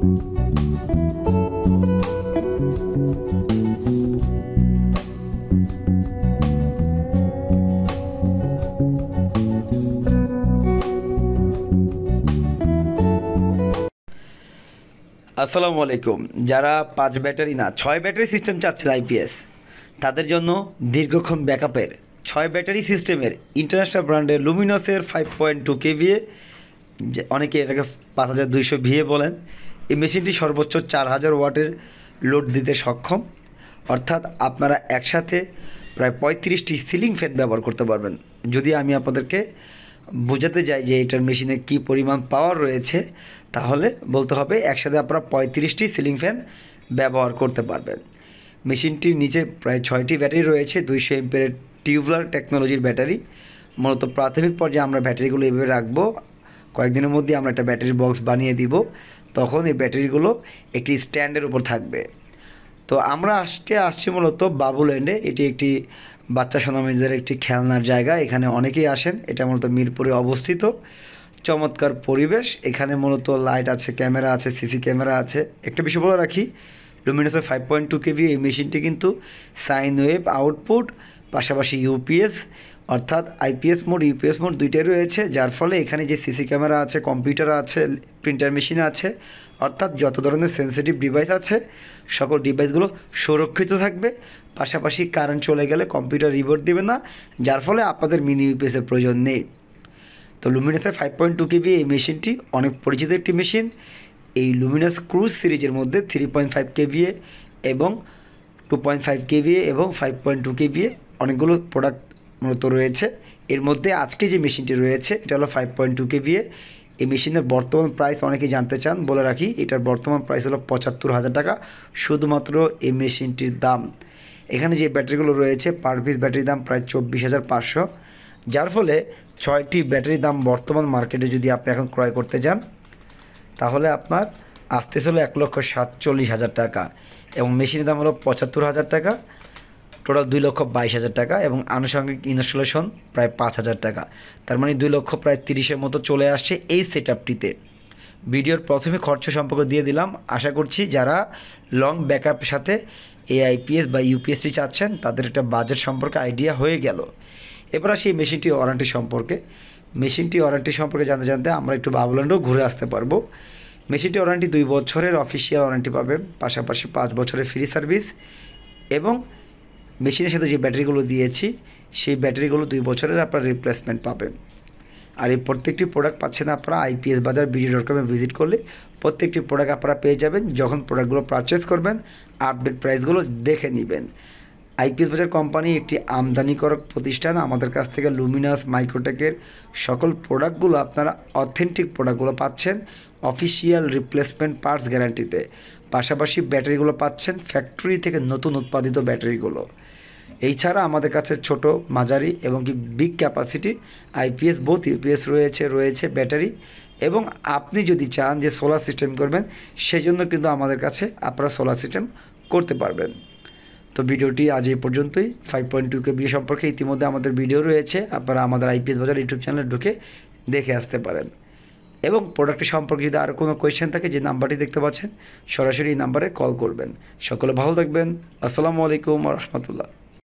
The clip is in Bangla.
আসসালামু আলাইকুম যারা পাঁচ ব্যাটারি না ছয় ব্যাটারি সিস্টেম চাচ্ছেন আইপিএস তাদের জন্য দীর্ঘক্ষণ ব্যাকআপের ছয় ব্যাটারি সিস্টেমের ইন্টারন্যাশনাল ব্র্যান্ডের লুমিনসের ফাইভ পয়েন্ট টু কেভিএ অনেকে এটাকে পাঁচ হাজার দুইশো ভিএ বলেন এই মেশিনটি সর্বোচ্চ চার হাজার ওয়াটের লোড দিতে সক্ষম অর্থাৎ আপনারা একসাথে প্রায় পঁয়ত্রিশটি সিলিং ফ্যান ব্যবহার করতে পারবেন যদি আমি আপনাদেরকে বোঝাতে যাই যে এটার মেশিনে কি পরিমাণ পাওয়ার রয়েছে তাহলে বলতে হবে একসাথে আপনারা পঁয়ত্রিশটি সিলিং ফ্যান ব্যবহার করতে পারবেন মেশিনটির নিচে প্রায় ছয়টি ব্যাটারি রয়েছে দুইশো এমপের টিউবলার টেকনোলজির ব্যাটারি মূলত প্রাথমিক পর্যায়ে আমরা ব্যাটারিগুলো এভাবে রাখবো কয়েকদিনের মধ্যে আমরা একটা ব্যাটারি বক্স বানিয়ে দিব তখন এই ব্যাটারিগুলো একটি স্ট্যান্ডের উপর থাকবে তো আমরা আজকে আসছি মূলত বাবুল্যান্ডে এটি একটি বাচ্চা সোনামিজের একটি খেলনার জায়গা এখানে অনেকেই আসেন এটা মূলত মিরপুরে অবস্থিত চমৎকার পরিবেশ এখানে মূলত লাইট আছে ক্যামেরা আছে সিসি ক্যামেরা আছে একটা বিষয় বলে রাখি লুমিনাসের ফাইভ পয়েন্ট টু কেভি এই মেশিনটি কিন্তু সাইন ওয়েভ আউটপুট পাশাপাশি ইউপিএস অর্থাৎ আইপিএস মোড ইউপিএস মোড দুইটাই রয়েছে যার ফলে এখানে যে সিসি ক্যামেরা আছে কম্পিউটার আছে প্রিন্টার মেশিন আছে অর্থাৎ যত ধরনের সেন্সিটিভ ডিভাইস আছে সকল ডিভাইসগুলো সুরক্ষিত থাকবে পাশাপাশি কারেন্ট চলে গেলে কম্পিউটার রিবোর্ট দেবে না যার ফলে আপনাদের মিনি ইউপিএসের প্রয়োজন নেই তো লুমিনাসের ফাইভ পয়েন্ট টু কেবি এই মেশিনটি অনেক পরিচিত একটি মেশিন এই লুমিনাস ক্রুজ সিরিজের মধ্যে থ্রি পয়েন্ট ফাইভ কেবি এবং টু পয়েন্ট ফাইভ কেবি এবং ফাইভ পয়েন্ট টু কেবি অনেকগুলো প্রোডাক্ট মূলত রয়েছে এর মধ্যে আজকে যে মেশিনটি রয়েছে এটা হলো ফাইভ পয়েন্ট টু কেভিএ এই মেশিনের বর্তমান প্রাইস অনেকে জানতে চান বলে রাখি এটার বর্তমান প্রাইস হলো পঁচাত্তর হাজার টাকা শুধুমাত্র এই মেশিনটির দাম এখানে যে ব্যাটারিগুলো রয়েছে পার পিস ব্যাটারির দাম প্রায় চব্বিশ হাজার পাঁচশো যার ফলে ছয়টি ব্যাটারির দাম বর্তমান মার্কেটে যদি আপনি এখন ক্রয় করতে যান তাহলে আপনার আসতে চলো এক লক্ষ সাতচল্লিশ হাজার টাকা এবং মেশিনের দাম হলো পঁচাত্তর হাজার টাকা টোটাল দুই লক্ষ বাইশ হাজার টাকা এবং আনুষঙ্গিক ইনস্টলেশন প্রায় পাঁচ হাজার টাকা তার মানে দুই লক্ষ প্রায় তিরিশের মতো চলে আসছে এই সেট আপটিতে ভিডিওর প্রথমে খরচ সম্পর্কে দিয়ে দিলাম আশা করছি যারা লং ব্যাকআপের সাথে এআইপিএস বা ইউপিএসসি চাচ্ছেন তাদের একটা বাজেট সম্পর্কে আইডিয়া হয়ে গেল এবার আসি মেশিনটি ওয়ারান্টি সম্পর্কে মেশিনটি ওয়ারান্টি সম্পর্কে জানতে জানতে আমরা একটু বাবুল্যান্ডও ঘুরে আসতে পারবো মেশিনটি ওয়ারান্টি দুই বছরের অফিসিয়াল ওয়ারান্টি পাবেন পাশাপাশি পাঁচ বছরের ফ্রি সার্ভিস এবং মেশিনের সাথে যে ব্যাটারিগুলো দিয়েছি সেই ব্যাটারিগুলো দুই বছরের আপনারা রিপ্লেসমেন্ট পাবেন আর এই প্রত্যেকটি প্রোডাক্ট পাচ্ছেন আপনারা আইপিএস বাজার বিজি ডট কমে ভিজিট করলে প্রত্যেকটি প্রোডাক্ট আপনারা পেয়ে যাবেন যখন প্রোডাক্টগুলো পারচেস করবেন আপডেট প্রাইসগুলো দেখে নেবেন আইপিএস বাজার কোম্পানি একটি আমদানিকারক প্রতিষ্ঠান আমাদের কাছ থেকে লুমিনাস মাইক্রোটেকের সকল প্রোডাক্টগুলো আপনারা অথেন্টিক প্রোডাক্টগুলো পাচ্ছেন অফিসিয়াল রিপ্লেসমেন্ট পার্টস গ্যারান্টিতে পাশাপাশি ব্যাটারিগুলো পাচ্ছেন ফ্যাক্টরি থেকে নতুন উৎপাদিত ব্যাটারিগুলো এই ছাড়া আমাদের কাছে ছোট মাঝারি এবং কি big capacity IPS both UPS রয়েছে রয়েছে ব্যাটারি এবং আপনি যদি চান যে সোলার সিস্টেম করবেন সেজন্য কিন্তু আমাদের কাছে আপনারা সোলার সিস্টেম করতে পারবেন তো ভিডিওটি আজ এই পর্যন্তই ফাইভ পয়েন্ট টু কেবি সম্পর্কে ইতিমধ্যে আমাদের ভিডিও রয়েছে আপনারা আমাদের আইপিএস বাজার ইউটিউব চ্যানেলে ঢুকে দেখে আসতে পারেন এবং প্রোডাক্টটি সম্পর্কে যদি আরও কোনো কোয়েশ্চেন থাকে যে নাম্বারটি দেখতে পাচ্ছেন সরাসরি এই নাম্বারে কল করবেন সকলে ভালো থাকবেন আসসালামু আলাইকুম রহমতুল্লাহ